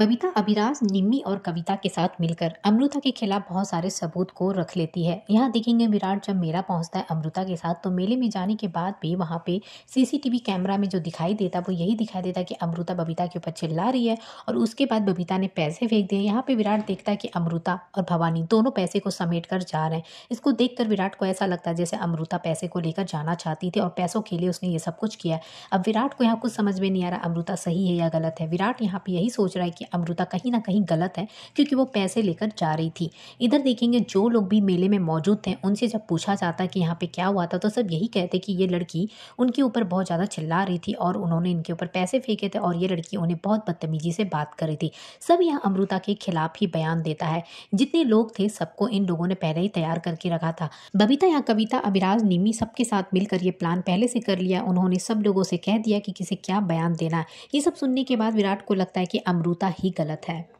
बबीता अभिराज निम्मी और कविता के साथ मिलकर अमृता के खिलाफ बहुत सारे सबूत को रख लेती है यहाँ देखेंगे विराट जब मेला पहुँचता है अमृता के साथ तो मेले में जाने के बाद भी वहाँ पे सीसीटीवी कैमरा में जो दिखाई देता वो यही दिखाई देता कि अमृता बबीता के ऊपर चिल्ला रही है और उसके बाद बबीता ने पैसे फेंक दिए यहाँ पर विराट देखता है कि अमृता और भवानी दोनों पैसे को समेट कर जा रहे हैं इसको देख विराट को ऐसा लगता है जैसे अमृता पैसे को लेकर जाना चाहती थी और पैसों के लिए उसने ये सब कुछ किया अब विराट को यहाँ कुछ समझ में नहीं आ रहा अमृता सही है या गलत है विराट यहाँ पर यही सोच रहा है कि अमृता कहीं ना कहीं गलत है क्योंकि वो पैसे लेकर जा रही थी इधर देखेंगे जो लोग भी मेले में मौजूद थे उनसे जब पूछा जाता कि यहाँ पे क्या हुआ था तो सब यही कहते कि ये लड़की उनके ऊपर बहुत ज़्यादा चिल्ला रही थी और उन्होंने इनके ऊपर पैसे फेंके थे और ये लड़की उन्हें बहुत बदतमीजी से बात कर रही थी सब यहाँ अमृता के खिलाफ ही बयान देता है जितने लोग थे सबको इन लोगों ने पहले ही तैयार करके रखा था बबीता या कविता अभिराज निमी सबके साथ मिलकर ये प्लान पहले से कर लिया उन्होंने सब लोगों से कह दिया कि किसे क्या बयान देना है ये सब सुनने के बाद विराट को लगता है कि अमृता ही गलत है